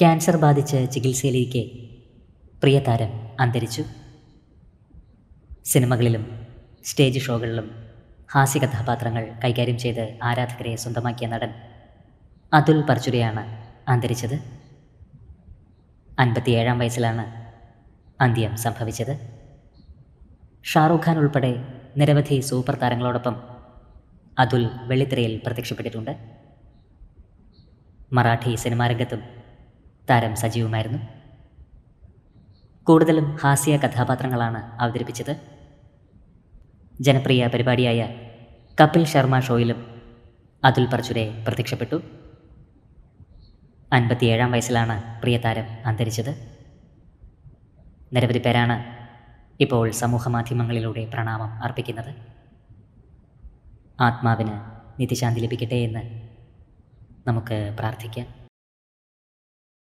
cancer ബാധിച്ച് ചികിത്സയിലിരിക്കെ പ്രിയതാരം അന്തരിച്ചു സിനിമകളിലും സ്റ്റേജ് ഷോകളിലും ഹാസ്യ കഥാപാത്രങ്ങൾ കൈകാര്യം ചെയ്ത് ആരാധകരെ സ്വന്തമാക്കിയ നടൻ അതുൽ പർച്ചുരയാണ് അന്തരിച്ചത് അൻപത്തിയേഴാം വയസ്സിലാണ് അന്ത്യം സംഭവിച്ചത് ഷാറുഖ് ഖാൻ ഉൾപ്പെടെ നിരവധി സൂപ്പർ താരങ്ങളോടൊപ്പം അതുൽ വെള്ളിത്തിരയിൽ പ്രത്യക്ഷപ്പെട്ടിട്ടുണ്ട് മറാഠി സിനിമാരംഗത്തും താരം സജീവമായിരുന്നു കൂടുതലും ഹാസ്യ കഥാപാത്രങ്ങളാണ് അവതരിപ്പിച്ചത് ജനപ്രിയ പരിപാടിയായ കപിൽ ശർമ്മ ഷോയിലും അതുൽ പർച്ചുരെ പ്രത്യക്ഷപ്പെട്ടു അൻപത്തിയേഴാം വയസ്സിലാണ് പ്രിയതാരം അന്തരിച്ചത് നിരവധി പേരാണ് ഇപ്പോൾ സമൂഹമാധ്യമങ്ങളിലൂടെ പ്രണാമം അർപ്പിക്കുന്നത് ആത്മാവിന് നിത്യശാന്തി ലഭിക്കട്ടെ എന്ന് നമുക്ക് പ്രാർത്ഥിക്കാം